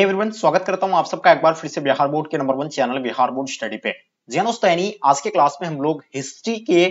everyone स्वागत करता हूं आप सबका एक बार फिर से बिहार बोर्ड के number one channel Bihar board study पे जियानोस्तैनी आज के क्लास में हम लोग हिस्ट्री के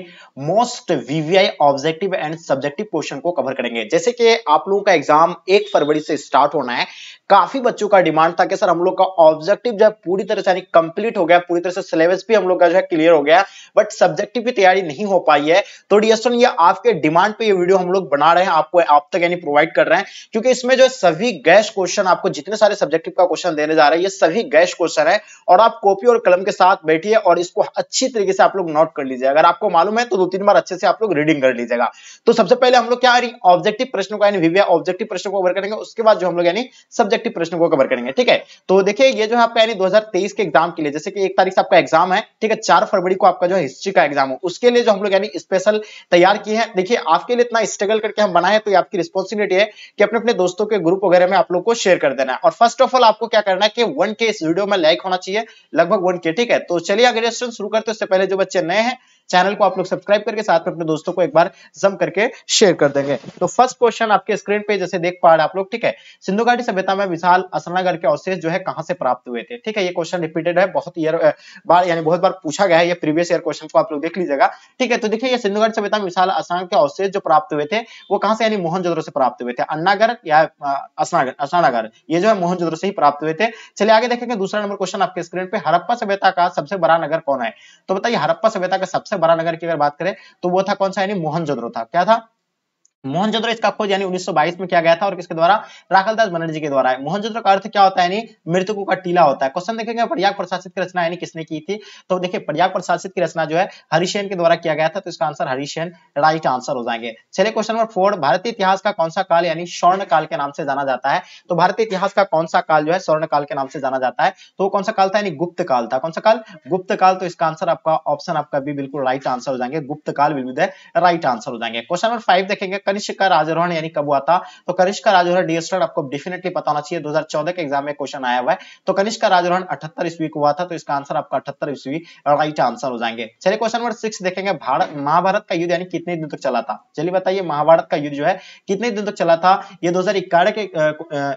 most VVI objective and subjective question को कवर करेंगे जैसे कि आप लोगों का एग्जाम एक फरवरी से स्टार्ट होना है काफी बच्चों का डिमांड था कि सर हम लोग का ऑब्जेक्टिव जो है पूरी तरह से कंप्लीट हो गया पूरी तरह से सिलेबस भी हम लोग का जो है क्लियर हो गया बट सब्जेक्टिव की तैयारी नहीं हो पाई है तो डियर ये आपके डिमांड पे ये वीडियो हम लोग बना रहे हैं आपको आप तक यानी प्रोवाइड कर रहे हैं क्योंकि इसमें जो सभी गैस क्वेश्चन आपको जितने सारे सब्जेक्टिव का क्वेश्चन देने जा रहे हैं ये सभी गैस क्वेश्चन है और आप कॉपी और कलम के साथ बैठिए और इसको अच्छी तरीके से आप लोग नोट कर लीजिए अगर आपको मालूम है तो दो तीन बार अच्छे से आप लोग रीडिंग कर लीजिएगा तो सबसे पहले हम लोग क्या ऑब्जेक्टिव प्रश्न को यानी विव्या ऑब्जेक्टिव प्रश्न को कवर करेंगे उसके बाद जो हम लोग यानी सब्जेक्टिव प्रश्न को कवर करेंगे ठीक है तो देखिए ये जो है आपका यानी 2023 के एग्जाम के लिए जैसे कि एक तारीख से आपका एग्जाम है ठीक है चार फरवरी को आपका जो हिस्ट्री का एग्जाम हो उसके लिए जो हम लोग यानी स्पेशल तैयार किए हैं देखिए आपके लिए इतना स्ट्रगल करके हम बनाए तो ये आपकी रिस्पॉन्सिबिलिटी है कि अपने अपने दोस्तों के ग्रुप वगैरह में आप लोग को शेयर कर देना है और फर्स्ट ऑफ ऑल आपको क्या करना है कि वन के इस वीडियो में लाइक होना चाहिए लगभग वन के ठीक है तो चलिए ग्रेजुएशन शुरू करते हैं उससे पहले जो बच्चे नए हैं चैनल को आप लोग सब्सक्राइब करके साथ में अपने दोस्तों को एक बार जम करके शेयर कर देंगे तो फर्स्ट क्वेश्चन आपके स्क्रीन पे जैसे देख पा रहे आप लोग ठीक है सिंधु घाटी सभ्यता में विशाल असनागढ़ के अवशेष जो है कहां से प्राप्त हुए थे ठीक है ये क्वेश्चन रिपीटेड है बहुत ईयर बार यानी बहुत बार पूछा गया है ये प्रीवियस ईयर क्वेश्चन को आप लोग देख लीजिएगा ठीक है तो देखिए ये सिंधु घाटी सभ्यता में विशाल असनाग के अवशेष जो प्राप्त हुए थे वो कहां से यानी मोहन से प्राप्त हुए थे अन्नागर या असनागढ़ असनागर ये जो है मोहन से ही प्राप्त हुए थे चलिए आगे देखेंगे दूसरा नंबर क्वेश्चन आपके स्क्रीन पे हरप्पा सभ्यता का सबसे बड़ा नगर कौन है तो बताइए हरप्पा सभ्यता का सबसे बड़ा नगर की अगर बात करें तो वो था कौन सा यानी मोहनजोदड़ो था क्या था मोहनजोदड़ो इसका खोज यानी 1922 में किया गया था और किसके द्वारा राखल दास बनर्जी के द्वारा है मोहनजोदड़ो का अर्थ क्या होता है यानी मृतकों का टीला होता है क्वेश्चन देखेंगे प्रयाग प्रशासित की रचना यानी किसने की थी तो देखिए प्रयाग प्रशासित की रचना जो है हरिशेन के द्वारा किया गया था तो इसका आंसर हरिशेन राइट आंसर हो जाएंगे चले क्वेश्चन नंबर फोर भारतीय इतिहास का कौन सा काल यानी स्वर्ण काल के नाम से जाना जाता है तो भारतीय इतिहास का कौन सा काल जो है स्वर्ण काल के नाम से जाना जाता है तो कौन सा काल था यानी गुप्त काल था कौन सा काल गुप्त काल तो इसका आंसर आपका ऑप्शन आपका भी बिल्कुल राइट आंसर हो जाएंगे गुप्त काल विल बी राइट आंसर हो जाएंगे क्वेश्चन नंबर फाइव देखेंगे कनिष्क का राजरोहण यानी कब हुआ था तो कनिष्क का राजरोहण डियर स्टूडेंट आपको डेफिनेटली पता होना चाहिए 2014 के एग्जाम में क्वेश्चन आया हुआ है तो कनिष्क का राजरोहण अठहत्तर ईस्वी को हुआ था तो इसका आंसर आपका अठहत्तर ईस्वी राइट आंसर हो जाएंगे चलिए क्वेश्चन नंबर सिक्स देखेंगे भारत महाभारत का युद्ध यानी कितने दिन तक चला था चलिए बताइए महाभारत का युद्ध जो है कितने दिन तक चला था ये दो के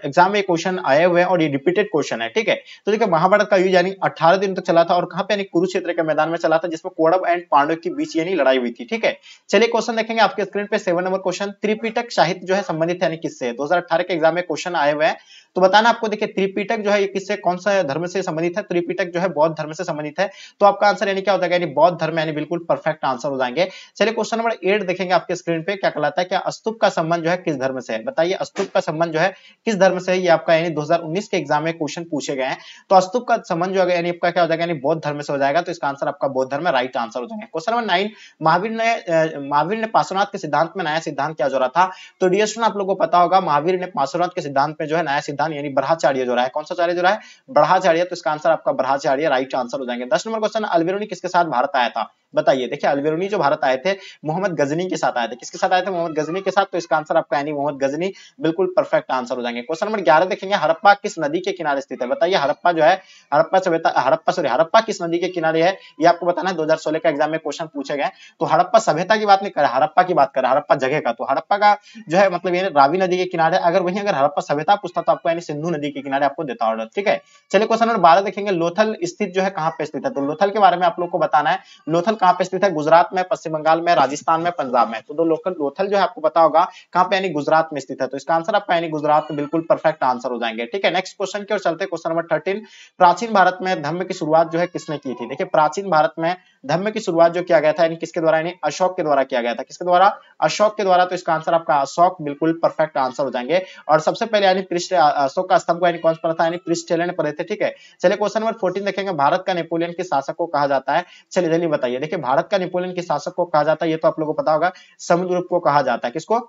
एग्जाम में क्वेश्चन आए हुए हैं और ये रिपीटेड क्वेश्चन है ठीक है तो देखिए महाभारत का युद्ध यानी अठारह दिन तक चला था और कहां पर यानी कुरुक्षेत्र के मैदान में चला था जिसमें कौरव एंड पांडव के बीच यानी लड़ाई हुई थी ठीक है चलिए क्वेश्चन देखेंगे आपके स्क्रीन पे seven number question question Tripitaka साहित्य जो है संबंधित है किससे दो हजार अठारह के एग्जाम में क्वेश्चन आए हुए हैं तो बताना आपको देखिए त्रिपीटक जो है ये किससे कौन सा धर्म से संबंधित है त्रिपीटक जो है बौद्ध धर्म से संबंधित है तो आपका आंसर यानी क्या हो जाएगा यानी बौद्ध धर्म यानी बिल्कुल परफेक्ट आंसर हो जाएंगे चलिए क्वेश्चन नंबर एट देखेंगे आपके स्क्रीन पे क्या कहलाता है क्या अस्तुप का संबंध जो है किस धर्म से है बताइए अस्तुप का संबंध जो है किस धर्म से है ये आपका यानी 2019 के एग्जाम में क्वेश्चन पूछे गए हैं तो अस्तुप का संबंध जो है यानी आपका क्या हो जाएगा यानी बौद्ध धर्म से हो जाएगा तो इसका आंसर आपका बौद्ध धर्म राइट आंसर हो जाएगा क्वेश्चन नंबर नाइन महावीर ने महावीर ने पासनाथ के सिद्धांत में नया सिद्धांत क्या जो रहा था तो डियर स्टूडेंट आप लोग को पता होगा महावीर ने पांचों के सिद्धांत में जो है नया सिद्धांत यानी ब्रह्माचार्य जो रहा है कौन सा चार्य जो रहा है ब्रह्माचार्य तो इसका आंसर आपका ब्रह्माचार्य राइट आंसर हो जाएंगे दस नंबर क्वेश्चन अलवेरोनी किसके साथ भारत आया था बताइए देखिए अलवेरूनी जो भारत आए थे मोहम्मद गजनी के साथ आए थे किसके साथ आए थे मोहम्मद गजनी के साथ तो इसका आंसर आपका यानी मोहम्मद गजनी बिल्कुल परफेक्ट आंसर हो जाएंगे क्वेश्चन नंबर ग्यारह देखेंगे हरप्पा किस नदी के किनारे स्थित है बताइए हरप्पा जो है हरप्पा सभ्यता हरप्पा सॉरी हरप्पा किस नदी के किनारे है ये आपको बताना है दो का एग्जाम में क्वेश्चन पूछे गए तो हड़प्पा सभ्यता की बात नहीं कर हड़प्पा की बात कर हड़प्पा जगह का तो हड़प्पा का जो है मतलब ये रावी नदी के किनारे अगर वही अगर हड़प्पा सभ्यता पूछता तो आपको यानी सिंधु नदी के किनारे आपको देता ऑर्डर ठीक है चलिए क्वेश्चन नंबर बारह देखेंगे लोथल स्थित जो है कहाँ पे स्थित है तो लोथल के बारे में आप लोग को बताना है लोथल कहाँ पे स्थित है गुजरात में पश्चिम बंगाल में राजस्थान में पंजाब में तो दो लोकल लोथल जो है आपको पता होगा कहाँ पे यानी गुजरात में स्थित है तो इसका आंसर आपका यानी गुजरात में बिल्कुल परफेक्ट आंसर हो जाएंगे ठीक है नेक्स्ट क्वेश्चन की ओर चलते क्वेश्चन नंबर थर्टीन प्राचीन भारत में धर्म की शुरुआत जो है किसने की थी देखिए प्राचीन भारत में धम्म की शुरुआत जो किया गया था यानी किसके द्वारा यानी अशोक के द्वारा किया गया था किसके द्वारा अशोक के द्वारा तो इसका आंसर आपका अशोक बिल्कुल परफेक्ट आंसर हो जाएंगे और सबसे पहले यानी पृष्ठ अशोक का स्तंभ को यानी कौन पर था यानी ने पढ़े थे ठीक है चलिए क्वेश्चन नंबर फोर्टीन देखेंगे भारत का नेपोलियन के शासक को कहा जाता है चलिए जल्दी बताइए देखिए भारत का नेपोलियन के शासक को कहा जाता है ये तो आप लोगों को पता होगा समुद्र को कहा जाता है किसको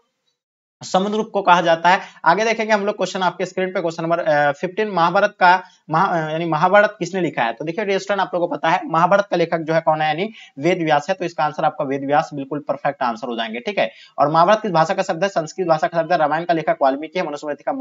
समुद्र को कहा जाता है आगे देखेंगे हम लोग क्वेश्चन आपके स्क्रीन पे क्वेश्चन नंबर फिफ्टीन महाभारत का महा यानी महाभारत किसने लिखा है तो देखिए रेस्टोरेंट आप लोगों को पता है महाभारत का लेखक जो है कौन है यानी वेद व्यास है तो इसका आंसर आपका वेद व्यास बिल्कुल परफेक्ट आंसर हो जाएंगे ठीक है और महाभारत किस भाषा का शब्द है संस्कृत भाषा का शब्द है रामायण का लेखक वाल्मीकि है मनुस्मृति का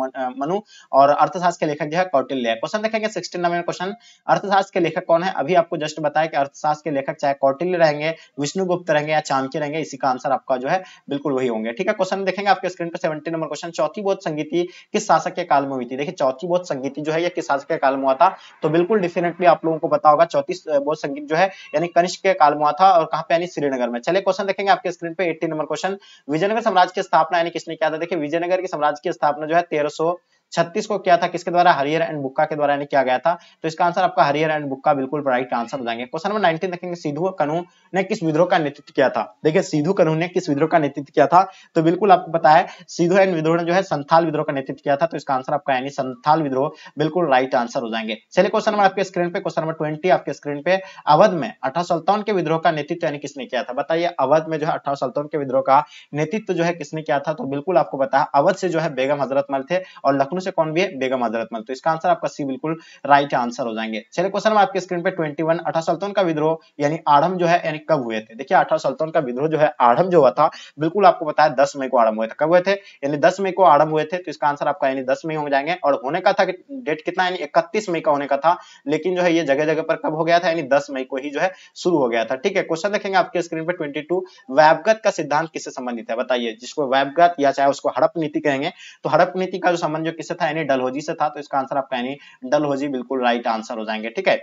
मनु और अर्थशास्त्र के लेखक जो है कौटिल्य है क्वेश्चन देखेंगे सिक्सटी नंबर क्वेश्चन अर्थशास्त्र के लेखक कौन है अभी आपको जस्ट बताया कि अर्थशास्त्र के लेखक चाहे कौटिल्य रहेंगे विष्णुगुप्त रहेंगे या चांदी रहेंगे इसी का आंसर आपका जो है बिल्कुल वही होंगे ठीक है क्वेश्चन देखेंगे आपके स्टूडेंट पर सेवेंटी नंबर क्वेश्चन चौथी बोध संगीति किस शासक के काल में हुई थी देखिए चौथी बोध संगीति जो है ये किस शासक के काल में हुआ था तो बिल्कुल डेफिनेटली आप लोगों को पता होगा चौथी बोध संगीत जो है यानी कनिष्क के काल में हुआ था और कहाँ पे यानी श्रीनगर में चले क्वेश्चन देखेंगे आपके स्क्रीन पे एट्टी नंबर क्वेश्चन विजयनगर साम्राज्य की स्थापना यानी किसने किया था देखिए विजयनगर के साम्राज्य की स्थापना जो है तेरह छत्तीस को किया था किसके द्वारा हरियर एंड बुक्का के द्वारा किया गया था तो इसका आंसर आपका हरियर एंड बुक्का बिल्कुल राइट आंसर हो जाएंगे क्वेश्चन नंबर नाइनटीन देखेंगे सिद्धू कनू ने किस विद्रोह का नेतृत्व किया था देखिए सिधु कनू ने किस विद्रोह का नेतृत्व किया था तो बिल्कुल आपको पता है एंड विद्रोह ने जो है संथाल विद्रोह का नेतृत्व किया था तो इसका आंसर आपका यानी संथाल विद्रोह बिल्कुल राइट आंसर हो जाएंगे चलिए क्वेश्चन नंबर आपके स्क्रीन पे क्वेश्चन नंबर ट्वेंटी आपके स्क्रीन पे अवध में अठारह के विद्रोह का नेतृत्व यानी किसने किया था बताइए अवध में जो है अठारह के विद्रोह का नेतृत्व जो है किसने किया था तो बिल्कुल आपको बताया अवध से जो है बेगम हजरत मल थे और लखनऊ से कौन भी है बेगम हजरत मल तो इसका आंसर आपका सी बिल्कुल राइट आंसर हो जाएंगे चले क्वेश्चन में आपके स्क्रीन पे ट्वेंटी वन अठारह सल्तन तो का विद्रोह यानी आढ़म जो है यानी कब हुए थे देखिए अठारह सल्तन तो का विद्रोह जो है आढ़म जो हुआ था बिल्कुल आपको बताया दस मई को आरंभ हुए थे कब हुए थे यानी दस मई को आरंभ हुए थे तो इसका आंसर आपका यानी दस मई हो जाएंगे और होने का था डेट कितना यानी इकतीस मई का होने का था लेकिन जो है ये जगह जगह पर कब हो गया था यानी दस मई को ही जो है शुरू हो गया था ठीक है क्वेश्चन देखेंगे आपके स्क्रीन पर ट्वेंटी टू वैबगत का सिद्धांत किससे संबंधित है बताइए जिसको वैबगत या चाहे उसको हड़प नीति कहेंगे तो हड़प नीति का जो संबंध जो किससे था यानी डलहौजी से था तो इसका आंसर आपका यानी डलहौजी बिल्कुल राइट आंसर हो जाएंगे ठीक है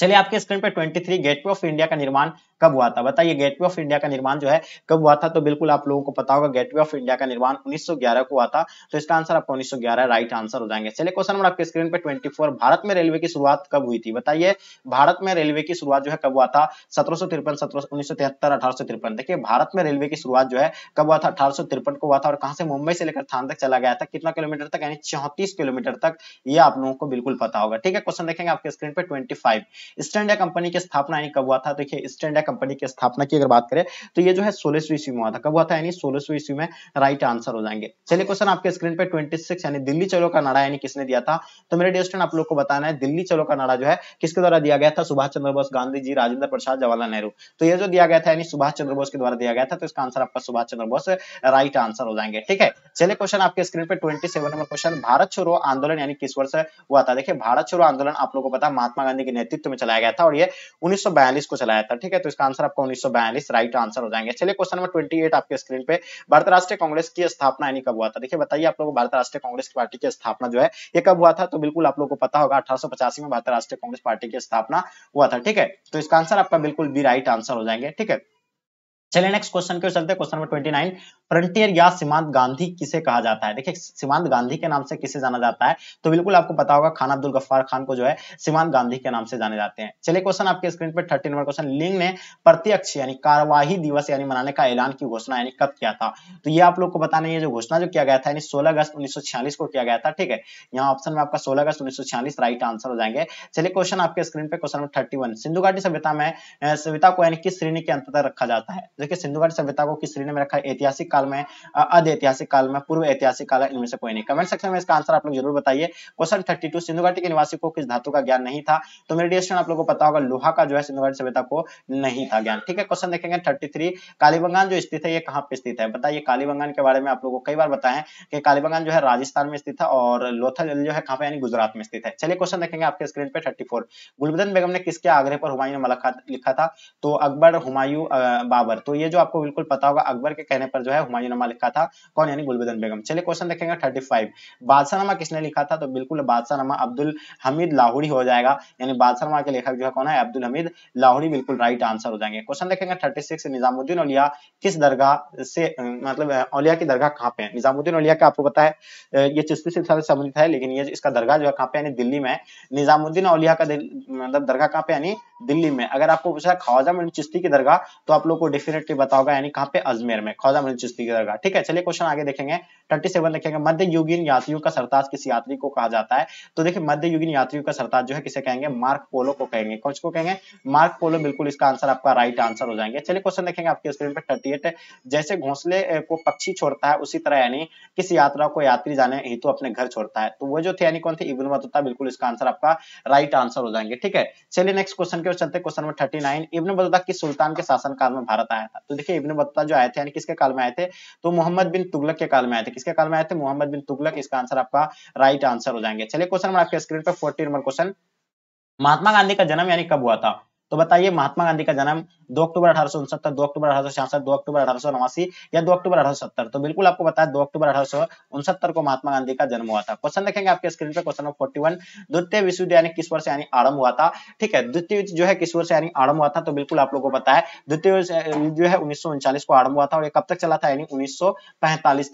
चलिए आपके स्क्रीन पे 23 गेटवे ऑफ इंडिया का निर्माण कब हुआ था बताइए गेटवे ऑफ इंडिया का निर्माण जो है कब हुआ था तो बिल्कुल आप लोगों को पता होगा गेटवे ऑफ इंडिया का निर्माण 1911 को हुआ था तो इसका आंसर आपका 1911 राइट आंसर हो जाएंगे चलिए क्वेश्चन नंबर आपके स्क्रीन पे 24 भारत में रेलवे की शुरुआत कब हुई थी बताइए भारत में रेलवे की शुरुआत जो है कब हुआ था सत्रह सौ तिरपन सत्रह उन्नीस सौ तिहत्तर अठारह सौ तिरपन देखिए भारत में रेलवे की शुरुआत जो है कब हुआ था अठारह सौ तिरपन को हुआ था और कहां से मुंबई से लेकर थान तक चला गया था कितना किलोमीटर तक यानी चौंतीस किलोमीटर तक ये आप लोगों को बिल्कुल पता होगा ठीक है क्वेश्चन देखेंगे आपके स्क्रीन पे ट्वेंटी ईस्ट इंडिया कंपनी की स्थापना यानी कब हुआ था देखिए ईस्ट इंडिया कंपनी की स्थापना की अगर बात करें तो ये जो है सोलहवीं ईस्वी में हुआ था कब हुआ था यानी सोलहवीं ईस्वी में राइट आंसर हो जाएंगे चलिए क्वेश्चन आपके स्क्रीन पर ट्वेंटी यानी दिल्ली चलो का नारा यानी किसने दिया था तो मेरे डियर आप लोग को बताना है दिल्ली चलो का नारा जो है किसके द्वारा दिया गया था सुभाष चंद्र बोस गांधी जी राजेंद्र प्रसाद जवाहरलाल नेहरू तो ये जो दिया गया था यानी सुभाष चंद्र बोस के द्वारा दिया गया था तो इसका आंसर आपका सुभाष चंद्र बोस राइट आंसर हो जाएंगे ठीक है चलिए क्वेश्चन आपके स्क्रीन पे ट्वेंटी नंबर क्वेश्चन भारत छोड़ो आंदोलन यानी किस वर्ष हुआ था देखिए भारत छोड़ो आंदोलन आप लोगों को पता महात्मा गांधी के नेतृत्व में में चलाया गया था और ये 1942 को चलाया था ठीक है तो इसका आंसर आपका 1942 राइट आंसर हो जाएंगे चलिए क्वेश्चन नंबर 28 आपके स्क्रीन पे भारत राष्ट्रीय कांग्रेस की स्थापना यानी कब हुआ था देखिए बताइए आप लोगों को भारत राष्ट्रीय कांग्रेस पार्टी की स्थापना जो है ये कब हुआ था तो बिल्कुल आप लोग को पता होगा अठारह में भारत राष्ट्रीय कांग्रेस पार्टी की स्थापना हुआ था ठीक है तो इसका आंसर आपका बिल्कुल भी राइट आंसर हो जाएंगे ठीक है चलिए नेक्स्ट क्वेश्चन क्यों चलते क्वेश्चन नंबर 29 फ्रंटियर या सीमांत गांधी किसे कहा जाता है देखिए सीमांत गांधी के नाम से किसे जाना जाता है तो बिल्कुल आपको पता होगा खान अब्दुल गफ्फार खान को जो है सीमांत गांधी के नाम से जाने जाते हैं चलिए क्वेश्चन आपके स्क्रीन पर थर्टी नंबर क्वेश्चन लिंग ने प्रत्यक्ष यानी कार्यवाही दिवस यानी मनाने का ऐलान की घोषणा यानी कब किया था तो ये आप लोग को बताना है जो घोषणा जो किया गया था यानी सोलह अगस्त उन्नीस को किया गया था ठीक है यहाँ ऑप्शन में आपका सोलह अगस्त उन्नीस राइट आंसर हो जाएंगे चलिए क्वेश्चन आपके स्क्रीन पर क्वेश्चन नंबर थर्टी सिंधु घाटी सभ्यता में सभ्यता को यानी किस श्रेणी के अंतर्गत रखा जाता है देखिए सिंधु घाटी सभ्यता को किस श्रेणी में रखा ऐतिहासिक काल में अध ऐतिहासिक काल में पूर्व ऐतिहासिक काल इनमें से कोई नहीं कमेंट सेक्शन में इसका आंसर आप लोग जरूर बताइए क्वेश्चन थर्टी टू सिंधु घाटी के निवासी को किस धातु का ज्ञान नहीं था तो मेरे डियर आप लोग को पता होगा लोहा का जो है सिंधु घाटी सभ्यता को नहीं था ज्ञान ठीक है क्वेश्चन देखेंगे थर्टी थ्री कालीबंगान जो स्थित है ये कहाँ पे स्थित है बताइए कालीबंगान के बारे में आप लोगों को कई बार बताएं कि कालीबंगान जो है राजस्थान में स्थित है और लोथल जो है कहाँ पे यानी गुजरात में स्थित है चलिए क्वेश्चन देखेंगे आपके स्क्रीन पे थर्टी फोर गुलबदन बेगम ने किसके आग्रह पर हुमायूं ने लिखा था तो अकबर हुमायूं बाबर तो ये जो आपको बिल्कुल पता होगा अकबर के कहने पर जो है हुमायूं नामा लिखा था कौन यानी गुलबदन बेगम चलिए क्वेश्चन देखेंगे थर्टी फाइव बादशाह बादशाहनामा किसने लिखा था तो बिल्कुल बादशाह बादशाहनामा अब्दुल हमीद लाहौरी हो जाएगा यानी बादशाह बादशाहनामा के लेखक जो है कौन है अब्दुल हमीद लाहौरी बिल्कुल राइट आंसर हो जाएंगे क्वेश्चन देखेंगे थर्टी सिक्स निजामुद्दीन औलिया किस दरगाह से मतलब औलिया की दरगाह कहाँ पे है निजामुद्दीन औलिया का आपको पता है ये चिश्ती सिलसिला से संबंधित है लेकिन ये इसका दरगाह जो है कहाँ पे यानी दिल्ली में निजामुद्दीन औलिया का मतलब दरगाह कहाँ पे यानी दिल्ली में अगर आपको पूछा ख्वाजा मन चिश्ती की दरगाह तो आप लोग को डेफिनेटली बताओगे यानी कहाँ पे अजमेर में ख्वाजा मन चिश्ती की दरगाह ठीक है चलिए क्वेश्चन आगे देखेंगे थर्टी सेवन देखेंगे मध्य युगीन यात्रियों का सरताज किस यात्री को कहा जाता है तो देखिए मध्य युगीन यात्रियों का सरताज जो है किसे कहेंगे मार्क पोलो को कहेंगे कौन को कहेंगे मार्क पोलो बिल्कुल इसका आंसर आपका राइट आंसर हो जाएंगे चलिए क्वेश्चन देखेंगे आपके स्क्रीन पर थर्टी जैसे घोंसले को पक्षी छोड़ता है उसी तरह यानी किस यात्रा को यात्री जाने हेतु अपने घर छोड़ता है तो वो जो थे यानी कौन थे इब्न मतुता बिल्कुल इसका आंसर आपका राइट आंसर हो जाएंगे ठीक है चलिए नेक्स्ट क्वेश्चन के और चलते question number thirty nine Ibn Battuta किस सुल्तान के शासन काल में भारत आया था तो देखिए इब्न बदता जो आए थे यानी किसके काल में आए थे तो मोहम्मद बिन तुगलक के काल में आए थे किसके काल में आए थे मोहम्मद बिन तुगलक इसका आंसर आपका राइट आंसर हो जाएंगे चलिए क्वेश्चन नंबर आपके स्क्रीन पर forty number question Mahatma Gandhi का जन्म यानी कब हुआ था तो बताइए महात्मा गांधी का जन्म 2 अक्टूबर अठारह दो अक्टूबर अठारह दो अक्टूबर अठारह या दो अक्टूबर अठारह तो बिल्कुल आपको बताया दो अक्टूबर अठारह को महात्मा गांधी का जन्म हुआ था क्वेश्चन देखेंगे आपके स्क्रीन पे क्वेश्चन नंबर फोर्टी द्वितीय विश्व युद्ध यानी किस वर्ष यानी आरंभ हुआ था ठीक है द्वितीय युद्ध जो है किस वर्ष यानी आरंभ हुआ था तो बिल्कुल आप लोग को बताया द्वितीय युद्ध जो है उन्नीस को आरंभ हुआ था और ये कब तक चला था यानी उन्नीस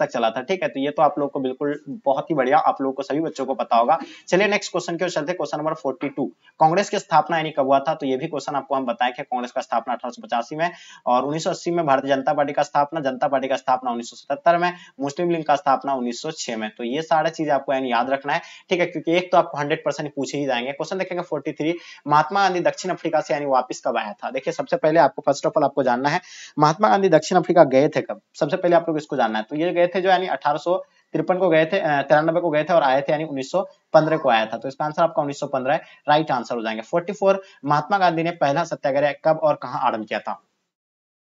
तक चला था ठीक है तो ये तो आप लोग को बिल्कुल बहुत ही बढ़िया आप लोगों को सभी बच्चों को पता होगा चलिए नेक्स्ट क्वेश्चन की ओर चलते क्वेश्चन नंबर फोर्टी कांग्रेस की स्थापना यानी कब हुआ था तो ये भी क्वेश्चन आपको हम बताए थे कांग्रेस का स्थापना अठारह में और 1980 में भारतीय जनता पार्टी का स्थापना जनता पार्टी का स्थापना 1977 में मुस्लिम लीग का स्थापना 1906 में तो ये सारा चीज आपको याद रखना है ठीक है क्योंकि एक तो आपको हंड्रेड परसेंट पूछे ही जाएंगे क्वेश्चन देखेंगे फोर्टी महात्मा गांधी दक्षिण अफ्रीका से यानी वापिस कब आया था देखिए सबसे पहले आपको फर्स्ट ऑफ ऑल आपको जानना है महात्मा गांधी दक्षिण अफ्रीका गए थे कब सबसे पहले आप लोग इसको जानना है तो ये गए थे जो यानी अठारह तिरपन को गए थे तिरानबे को गए थे और आए थे यानी 1915 को आया था तो इसका आंसर आपका 1915 है राइट आंसर हो जाएंगे 44 महात्मा गांधी ने पहला सत्याग्रह कब और कहां आरंभ किया था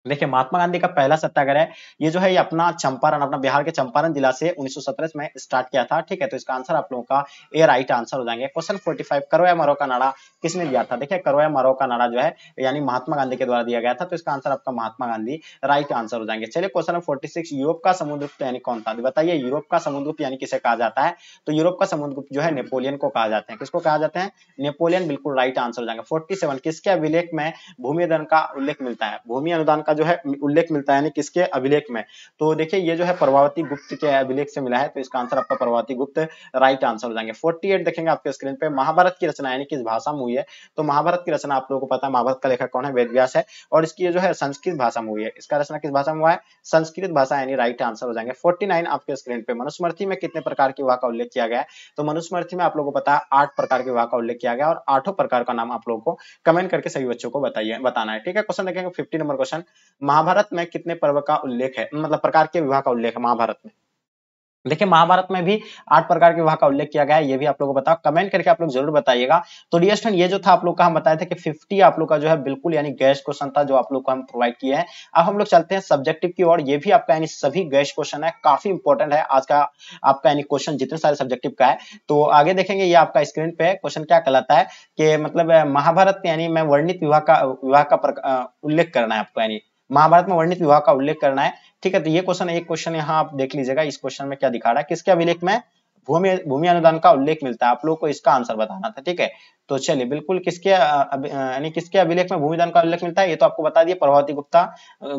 देखिए महात्मा गांधी का पहला सत्याग्रह ये जो है ये अपना चंपारण अपना बिहार के चंपारण जिला से 1917 में स्टार्ट किया था ठीक है तो इसका आंसर आप लोगों का ए राइट आंसर हो जाएंगे क्वेश्चन 45 करोया मरो का नारा किसने दिया था देखिए करोया मरो का नारा जो है यानी महात्मा गांधी के द्वारा दिया गया था तो इसका आंसर आपका महात्मा गांधी राइट आंसर हो जाएंगे चलिए क्वेश्चन फोर्टी सिक्स यूरोप का समुद्रगुप्त यानी कौन था बताइए यूरोप का समुद्रगुप्त यानी किसे कहा जाता है तो यूरोप का समुद्रगुप्त जो है नेपोलियन को कहा जाता है किसको कहा जाता है नेपोलियन बिल्कुल राइट आंसर हो जाएंगे फोर्टी किसके अभिलेख में भूमि का उल्लेख मिलता है भूमि अनुदान का जो है उल्लेख मिलता है किसके अभिलेख में तो देखिए ये जो है प्रभावती गुप्त के अभिलेख से मिला है तो इसका आंसर आपका प्रभावती गुप्त राइट आंसर हो जाएंगे फोर्टी देखेंगे आपके स्क्रीन पे महाभारत की रचना यानी किस भाषा में हुई है तो महाभारत की रचना आप लोगों को पता है महाभारत का लेखक कौन है वेद है और इसकी जो है संस्कृत भाषा में हुई है इसका रचना किस भाषा में हुआ है संस्कृत भाषा यानी राइट आंसर हो जाएंगे फोर्टी आपके स्क्रीन पे मनुस्मृति में कितने प्रकार की विवाह का उल्लेख किया गया है तो मनुस्मृति में आप लोगों को पता है आठ प्रकार के विवाह का उल्लेख किया गया और आठों प्रकार का नाम आप लोगों को कमेंट करके सभी बच्चों को बताइए बताना है ठीक है क्वेश्चन देखेंगे फिफ्टी नंबर क्वेश्चन महाभारत में कितने पर्व का उल्लेख है मतलब प्रकार के विवाह का उल्लेख है महाभारत में देखिए महाभारत में भी आठ प्रकार के विवाह का उल्लेख किया गया है ये भी आप लोगों को बताओ कमेंट करके आप लोग जरूर बताइएगा तो डियर ये जो था आप लोग का हम बताए थे कि 50 आप लोग का जो है बिल्कुल यानी गैस क्वेश्चन था जो आप लोग को हम प्रोवाइड किए हैं अब हम लोग चलते हैं सब्जेक्टिव की ओर ये भी आपका यानी सभी गैस क्वेश्चन है काफी इंपॉर्टेंट है आज का आपका यानी क्वेश्चन जितने सारे सब्जेक्टिव का है तो आगे देखेंगे ये आपका स्क्रीन पे क्वेश्चन क्या कहलाता है कि मतलब महाभारत यानी मैं वर्णित विवाह का विवाह का उल्लेख करना है आपको यानी महाभारत में वर्णित विवाह का उल्लेख करना है ठीक है तो ये क्वेश्चन एक क्वेश्चन यहाँ आप देख लीजिएगा इस क्वेश्चन में क्या दिखा रहा है किसके अभिलेख में भूमि भूमि अनुदान का उल्लेख मिलता है आप लोग को इसका आंसर बताना था ठीक है तो चलिए बिल्कुल किसके यानी किसके अभिलेख में भूमिदान का उल्लेख मिलता है ये तो आपको बता दिया प्रभावती गुप्ता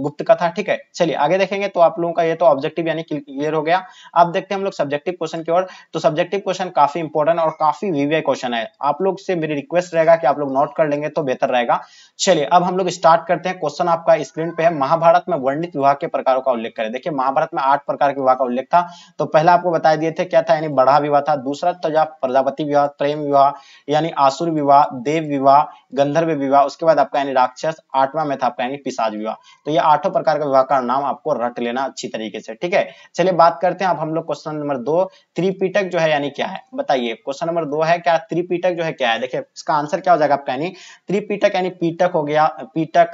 गुप्त का था ठीक है चलिए आगे देखेंगे तो आप लोगों का ये तो ऑब्जेक्टिव यानी क्लियर हो गया अब देखते हैं हम लोग सब्जेक्टिव क्वेश्चन की ओर तो सब्जेक्टिव क्वेश्चन काफी इंपॉर्टेंट और काफी वीवीआई क्वेश्चन है आप लोग से मेरी रिक्वेस्ट रहेगा कि आप लोग नोट कर लेंगे तो बेहतर रहेगा चलिए अब हम लोग स्टार्ट करते हैं क्वेश्चन आपका स्क्रीन पे है महाभारत में वर्णित विवाह के प्रकारों का उल्लेख करें देखिए महाभारत में आठ प्रकार के विवाह का उल्लेख था तो पहले आपको बताया दिए थे क्या था यानी बड़ा विवाह था दूसरा था प्रजापति विवाह प्रेम विवाह यानी आसुर विवाह देव विवाह गंधर्व विवाह उसके बाद आपका यानी राक्षस आठवां में था आपका यानी पिसाज विवाह तो ये आठों प्रकार का विवाह का नाम आपको रट लेना अच्छी तरीके से ठीक है चलिए बात करते हैं आप हम लोग क्वेश्चन नंबर दो त्रिपीटक जो है यानी क्या है बताइए क्वेश्चन नंबर दो है क्या त्रिपीटक जो है क्या है देखिए इसका आंसर क्या हो जाएगा आपका यानी त्रिपीटक यानी पीटक हो गया पीटक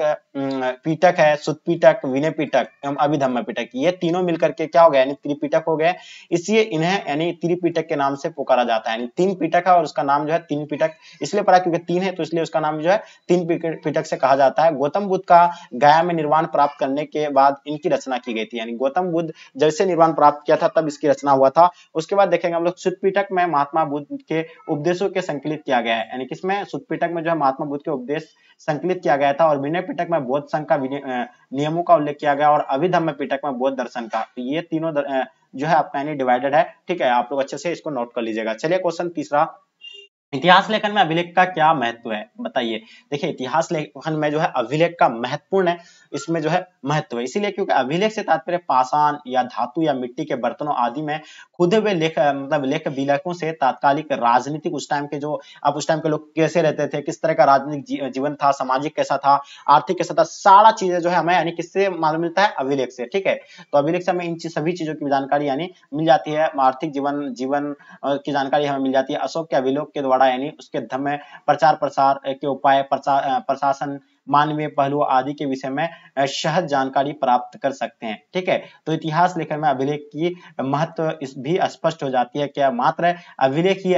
पीटक है सुतपीटक विनय पीटक एवं अभिधम्म पीटक ये तीनों मिलकर के क्या हो गया यानी त्रिपीटक हो गए इसलिए इन्हें यानी पीटक के नाम से पुकारा जाता है तीन पीटक है और उसका नाम जो है तीन पीटक इसलिए पड़ा क्योंकि तीन है तो इसलिए उसका नाम जो है तीन पीटक से कहा जाता है गौतम बुद्ध का गया में निर्वाण प्राप्त करने के बाद इनकी रचना की गई थी यानी गौतम बुद्ध जब से निर्वाण प्राप्त किया था तब इसकी रचना हुआ था उसके बाद देखेंगे हम लोग सुदपीटक में महात्मा बुद्ध के उपदेशों के संकलित किया गया है यानी किसमें सुदपीटक में जो है महात्मा बुद्ध के उपदेश संकलित किया गया था और विनय पीटक में बौद्ध संघ का नियमों का उल्लेख किया गया और अभिधम्य पीठक में बौद्ध दर्शन का तो ये तीनों जो है आपका डिवाइडेड है ठीक है आप लोग अच्छे से इसको नोट कर लीजिएगा चलिए क्वेश्चन तीसरा इतिहास लेखन में अभिलेख का क्या महत्व है बताइए देखिए इतिहास लेखन में जो है अभिलेख का महत्वपूर्ण है इसमें जो है महत्व है इसीलिए क्योंकि अभिलेख से तात्पर्य पाषाण या धातु या मिट्टी के बर्तनों आदि में खुद हुए लेख मतलब लेख विलेखों से तात्कालिक राजनीतिक उस टाइम के जो अब उस टाइम के लोग कैसे रहते थे किस तरह का राजनीतिक जीवन था सामाजिक कैसा था आर्थिक कैसा था सारा चीजें जो है हमें यानी किससे मालूम मिलता है अभिलेख से ठीक है तो अभिलेख से हमें इन सभी चीजों की जानकारी यानी मिल जाती है आर्थिक जीवन जीवन की जानकारी हमें मिल जाती है अशोक के अभिलेख के द्वारा बड़ा यानी उसके धम प्रचार प्रसार के उपाय प्रशासन मानवीय पहलुओं आदि के विषय में शहद जानकारी प्राप्त कर सकते हैं ठीक है तो इतिहास लेखन में अभिलेख की महत्व इस भी स्पष्ट हो जाती है क्या मात्र अभिलेख ही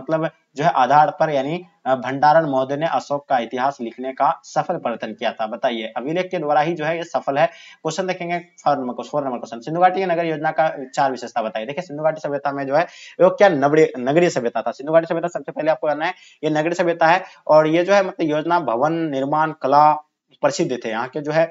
मतलब जो है आधार पर यानी भंडारण महोदय ने अशोक का इतिहास लिखने का सफल प्रयत्न किया था बताइए अभिलेख के द्वारा ही जो है ये सफल है क्वेश्चन देखेंगे four number four number question Sindhu घाटी नगर योजना का चार विशेषता बताइए देखिए सिंधु घाटी सभ्यता में जो है वो क्या नगरीय सभ्यता था सिंधु घाटी सभ्यता सबसे पहले आपको जानना है ये नगरीय सभ्यता है और ये जो है मतलब योजना भवन निर्माण कला प्रसिद्ध थे यहाँ के जो है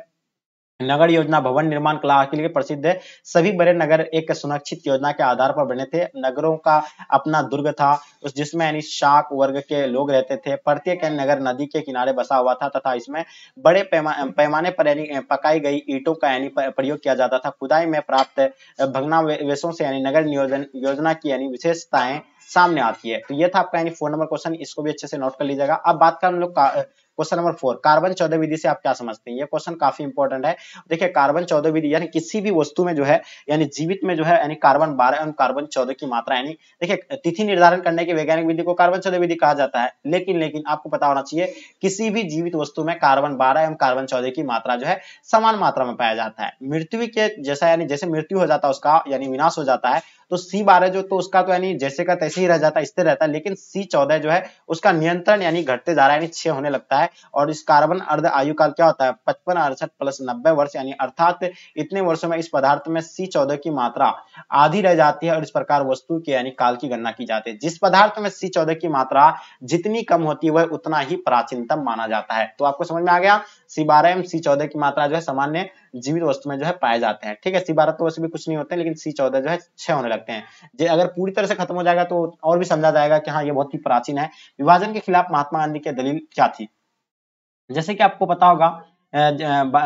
नगर योजना भवन निर्माण कला के लिए प्रसिद्ध है सभी बड़े नगर एक सुरक्षित योजना के आधार पर बने थे नगरों का अपना दुर्ग था उस जिसमें यानी शाक वर्ग के लोग रहते थे प्रत्येक नगर नदी के किनारे बसा हुआ था तथा इसमें बड़े पैमा, पैमाने पर यानी पकाई गई ईटों का यानी प्रयोग किया जाता था खुदाई में प्राप्त भगनावेशों से यानी नगर नियोजन योजना की यानी विशेषताएं सामने आती है तो ये था आपका यानी फोन नंबर क्वेश्चन इसको भी अच्छे से नोट कर लीजिएगा अब बात कर हम लोग क्वेश्चन नंबर फोर कार्बन चौदह विधि से आप क्या समझते हैं ये क्वेश्चन काफी इंपॉर्टेंट है देखिए कार्बन चौदह विधि यानी किसी भी वस्तु में जो है यानी जीवित में जो है यानी कार्बन बारह एवं कार्बन चौदह की मात्रा यानी देखिए तिथि निर्धारण करने की वैज्ञानिक विधि को कार्बन चौदह विधि कहा जाता है लेकिन लेकिन आपको पता होना चाहिए किसी भी जीवित वस्तु में कार्बन बारह एवं कार्बन चौदह की मात्रा जो है समान मात्रा में पाया जाता है मृत्यु के जैसा यानी जैसे मृत्यु हो जाता है उसका यानी विनाश हो जाता है तो सी बारह जो तो उसका तो यानी जैसे का तैसे ही रह जाता स्थिर रहता लेकिन सी चौदह जो है उसका नियंत्रण यानी घटते जा रहा है यानी छह होने लगता है और इस कार्बन अर्ध आयु काल क्या होता है पचपन अड़सठ प्लस नब्बे वर्ष यानी अर्थात इतने वर्षों में इस पदार्थ में सी चौदह की मात्रा आधी रह जाती है और इस प्रकार वस्तु की यानी काल की गणना की जाती है जिस पदार्थ में सी चौदह की मात्रा जितनी कम होती है वह उतना ही प्राचीनतम माना जाता है तो आपको समझ में आ गया सी बारह एम सी चौदह की मात्रा जो है सामान्य जीवित वस्तु में जो है पाए जाते हैं ठीक है सी बारह तो वैसे भी कुछ नहीं होते हैं लेकिन सी चौदह जो है छह होने लगते हैं जो अगर पूरी तरह से खत्म हो जाएगा तो और भी समझा जाएगा कि हाँ ये बहुत ही प्राचीन है विभाजन के खिलाफ महात्मा गांधी की दलील क्या थी जैसे कि आपको पता होगा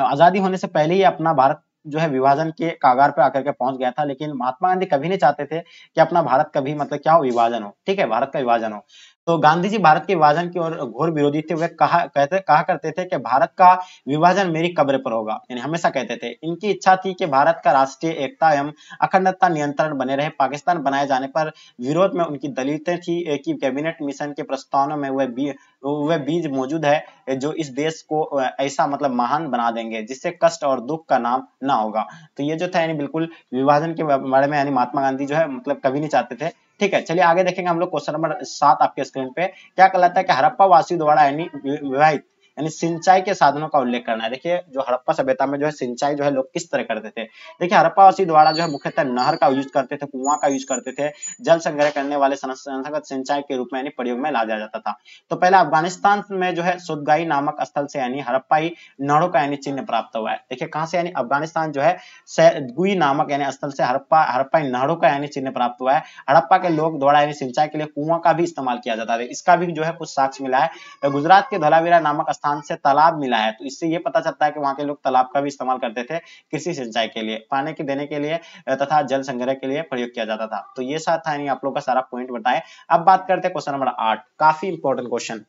आजादी होने से पहले ही अपना भारत जो है विभाजन के कागार पर आकर के पहुंच गया था लेकिन महात्मा गांधी कभी नहीं चाहते थे कि अपना भारत कभी मतलब क्या हो विभाजन हो ठीक है भारत का विभाजन हो तो गांधी जी भारत के विभाजन की ओर घोर विरोधी थे वे कहा कहते कहा करते थे कि भारत का विभाजन मेरी कब्र पर होगा यानी हमेशा कहते थे इनकी इच्छा थी कि भारत का राष्ट्रीय एकता एवं अखंडता नियंत्रण बने रहे पाकिस्तान बनाए जाने पर विरोध में उनकी दलितें थी कि कैबिनेट मिशन के प्रस्तावों में वह बी, वह बीज मौजूद है जो इस देश को ऐसा मतलब महान बना देंगे जिससे कष्ट और दुख का नाम ना होगा तो ये जो था यानी बिल्कुल विभाजन के बारे में यानी महात्मा गांधी जो है मतलब कभी नहीं चाहते थे ठीक है चलिए आगे देखेंगे हम लोग क्वेश्चन नंबर सात आपके स्क्रीन पे क्या कहलाता है कि हरप्पा वासियों द्वारा यानी विवाहित यानी सिंचाई के साधनों का उल्लेख करना है देखिए जो हड़प्पा सभ्यता में जो है सिंचाई जो है लोग किस तरह करते थे देखिए हड़प्पावासी द्वारा जो है मुख्यतः नहर का यूज करते थे कुआं का यूज करते थे जल संग्रह करने वाले संस्थागत सिंचाई के रूप में यानी प्रयोग में ला जाता था तो पहले अफगानिस्तान में जो है सुदगाई नामक स्थल से यानी हड़प्पाई नहरों का यानी चिन्ह प्राप्त हुआ है देखिये कहाँ से यानी अफगानिस्तान जो है सैदगुई नामक यानी स्थल से हड़प्पा हड़प्पाई नहरों का यानी चिन्ह प्राप्त हुआ है हड़प्पा के लोग द्वारा यानी सिंचाई के लिए कुआं का भी इस्तेमाल किया जाता था इसका भी जो है कुछ साक्ष्य मिला है गुजरात के धोलावीरा नामक स्थान से तालाब मिला है तो इससे ये पता चलता है कि वहाँ के लोग तालाब का भी इस्तेमाल करते थे कृषि सिंचाई के लिए पानी के देने के लिए तथा जल संग्रह के लिए प्रयोग किया जाता था तो ये साथ था आप लोग का सारा पॉइंट बताए अब बात करते हैं क्वेश्चन नंबर आठ काफी इंपॉर्टेंट क्वेश्चन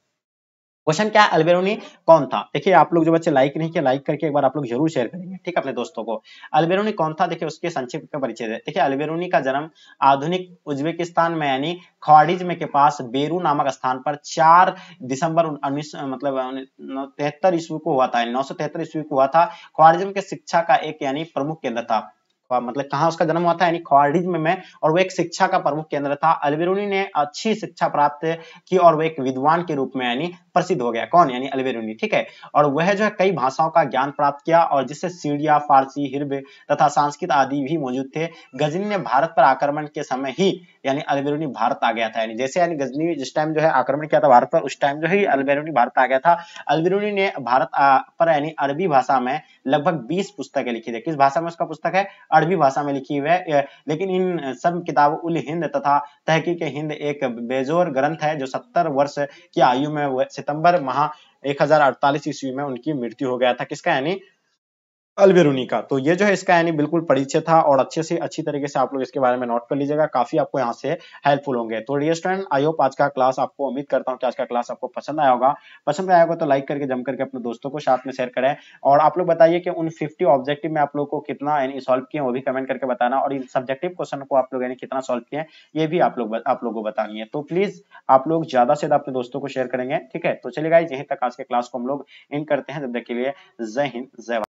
क्वेश्चन क्या अल्बेरोनी कौन था देखिए आप लोग जो बच्चे लाइक नहीं किया लाइक करके एक बार आप लोग जरूर शेयर करेंगे ठीक अपने दोस्तों को अल्बेरोनी कौन था देखिए उसके संक्षिप्त का परिचय है देखिए अल्बेरोनी का जन्म आधुनिक उज्बेकिस्तान में यानी खवाडिज में के पास बेरू नामक स्थान पर 4 दिसंबर उन्नीस मतलब तिहत्तर ईस्वी को हुआ था नौ सौ ईस्वी को हुआ था ख्वारिज्म के शिक्षा का एक यानी प्रमुख केंद्र था मतलब कहाँ उसका जन्म हुआ था यानी ख्वारिज में, में और वो एक शिक्षा का प्रमुख केंद्र था अलबेरूनी ने अच्छी शिक्षा प्राप्त की और वो एक विद्वान के रूप में यानी प्रसिद्ध हो गया कौन यानी अलबेरूनी ठीक है और वह जो है कई भाषाओं का ज्ञान प्राप्त किया और जिससे सीढ़िया फारसी हिरब तथा संस्कृत आदि भी मौजूद थे गजनी ने भारत पर आक्रमण के समय ही यानी अलबेरूनी भारत आ गया था यानी जैसे यानी गजनी जिस टाइम जो है आक्रमण किया था भारत पर उस टाइम जो है अलबेरूनी भारत आ गया था अलबेरूनी ने भारत पर यानी अरबी भाषा में लगभग बीस पुस्तकें लिखी थी किस भाषा में उसका पुस्तक है अरबी भाषा में लिखी हुई है लेकिन इन सब किताब उल हिंद तथा तहकीक हिंद एक बेजोर ग्रंथ है जो सत्तर वर्ष की आयु में सितंबर माह अड़तालीस ईस्वी में उनकी मृत्यु हो गया था किसका यानी अलबेरूनी का तो ये जो है इसका यानी बिल्कुल परिचय था और अच्छे से अच्छी तरीके से आप लोग इसके बारे में नोट कर लीजिएगा काफी आपको यहाँ से हेल्पफुल होंगे तो डियर स्टूडेंट आई होप आज का क्लास आपको उम्मीद करता हूँ कि आज का क्लास आपको पसंद आया होगा पसंद आया होगा तो लाइक करके जम करके अपने दोस्तों को साथ में शेयर करें और आप लोग बताइए कि उन फिफ्टी ऑब्जेक्टिव में आप लोग को कितना यानी सॉल्व किए वो भी कमेंट करके बताना और इन सब्जेक्टिव क्वेश्चन को आप लोग यानी कितना सॉल्व किए ये भी आप लोग आप लोग को बतानी है तो प्लीज आप लोग ज्यादा से ज्यादा अपने दोस्तों को शेयर करेंगे ठीक है तो चलेगा यहीं तक आज के क्लास को हम लोग इन करते हैं जब तक लिए जय हिंद जय